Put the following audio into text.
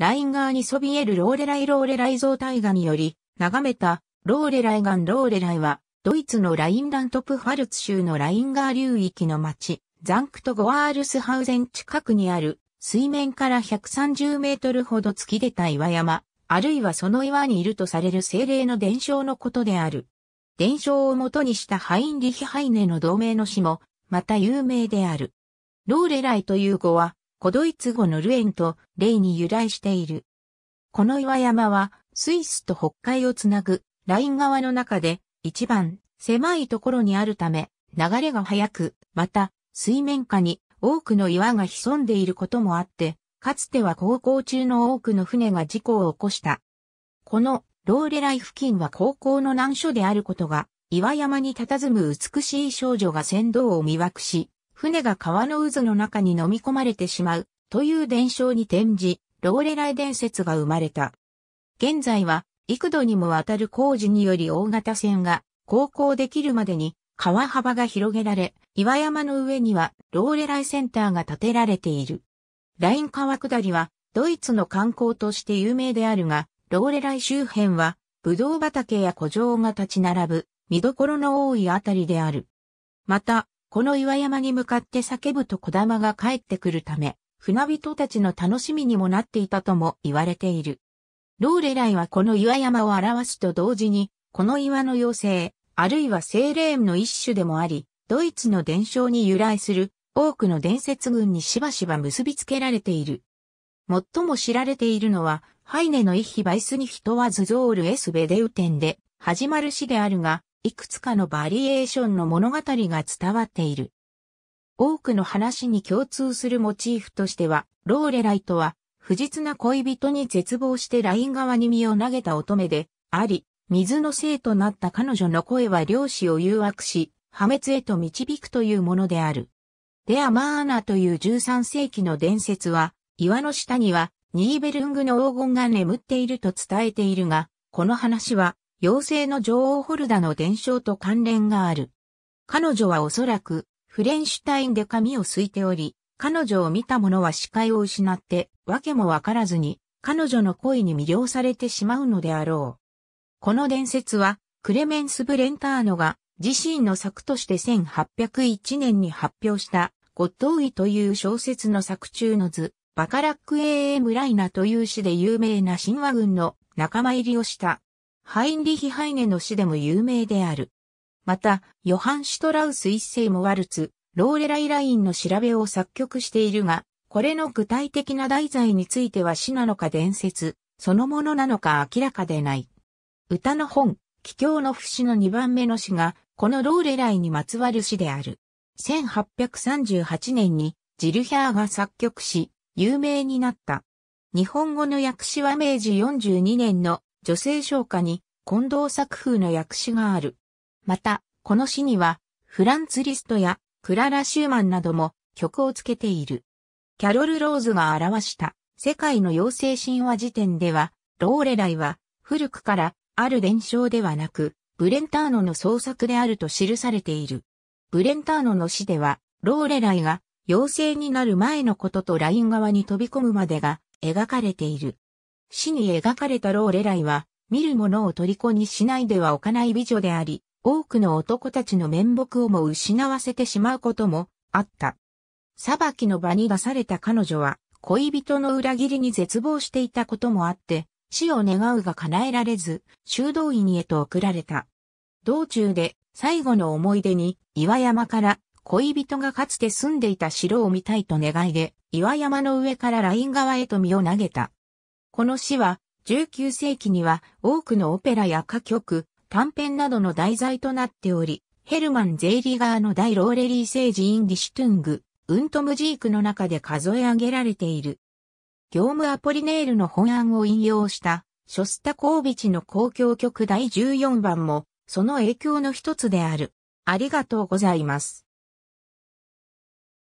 ライン側にそびえるローレライローレライ像大河により、眺めたローレライガンローレライは、ドイツのラインラントプファルツ州のライン川流域の町、ザンクトゴアールスハウゼン近くにある、水面から130メートルほど突き出た岩山、あるいはその岩にいるとされる精霊の伝承のことである。伝承をもとにしたハインリヒハイネの同盟の詩も、また有名である。ローレライという語は、古ドイツ語のルエンとレイに由来している。この岩山はスイスと北海をつなぐライン側の中で一番狭いところにあるため流れが速く、また水面下に多くの岩が潜んでいることもあって、かつては航行中の多くの船が事故を起こした。このローレライ付近は航行の難所であることが、岩山に佇む美しい少女が船頭を魅惑し、船が川の渦の中に飲み込まれてしまうという伝承に転じ、ローレライ伝説が生まれた。現在は幾度にもわたる工事により大型船が航行できるまでに川幅が広げられ、岩山の上にはローレライセンターが建てられている。ライン川下りはドイツの観光として有名であるが、ローレライ周辺はブドウ畑や古城が立ち並ぶ見どころの多いあたりである。また、この岩山に向かって叫ぶと小玉が帰ってくるため、船人たちの楽しみにもなっていたとも言われている。ローレライはこの岩山を表すと同時に、この岩の妖精、あるいは精霊の一種でもあり、ドイツの伝承に由来する多くの伝説群にしばしば結びつけられている。最も知られているのは、ハイネのイヒバイスニヒトワズゾールエスベデウテンで始まる詩であるが、いくつかのバリエーションの物語が伝わっている。多くの話に共通するモチーフとしては、ローレライトは、不実な恋人に絶望してライン側に身を投げた乙女で、あり、水のせいとなった彼女の声は漁師を誘惑し、破滅へと導くというものである。デア・マーナという13世紀の伝説は、岩の下にはニーベルングの黄金が眠っていると伝えているが、この話は妖精の女王ホルダの伝承と関連がある。彼女はおそらくフレンシュタインで髪をすいており、彼女を見た者は視界を失って訳もわからずに彼女の恋に魅了されてしまうのであろう。この伝説はクレメンス・ブレンターノが自身の作として1801年に発表したゴッドウィという小説の作中の図、バカラックエー・エム・ライナという詩で有名な神話軍の仲間入りをしたハインリヒ・ハイネの詩でも有名である。また、ヨハン・シュトラウス一世もワルツ、ローレライラインの調べを作曲しているが、これの具体的な題材については詩なのか伝説、そのものなのか明らかでない。歌の本、奇境の節の2番目の詩が、このローレライにまつわる詩である。1838年にジルヒャーが作曲し、有名になった。日本語の訳詞は明治42年の女性唱歌に近藤作風の訳詞がある。また、この詩には、フランツ・リストやクララ・シューマンなども曲をつけている。キャロル・ローズが表した世界の妖精神話時点では、ローレライは古くからある伝承ではなく、ブレンターノの創作であると記されている。ブレンターノの詩では、ローレライが妖精になる前のこととライン側に飛び込むまでが描かれている。死に描かれたローレライは、見る者を虜にしないでは置かない美女であり、多くの男たちの面目をも失わせてしまうこともあった。裁きの場に出された彼女は、恋人の裏切りに絶望していたこともあって、死を願うが叶えられず、修道院へと送られた。道中で最後の思い出に岩山から恋人がかつて住んでいた城を見たいと願いで岩山の上からライン側へと身を投げた。この詩は、19世紀には多くのオペラや歌曲、短編などの題材となっており、ヘルマン・ゼイリガーの大ローレリー聖ジイン・ディシュトゥング、ウントムジークの中で数え上げられている。業務アポリネールの本案を引用した、ショスタコービチの公共曲第14番も、その影響の一つである。ありがとうございます。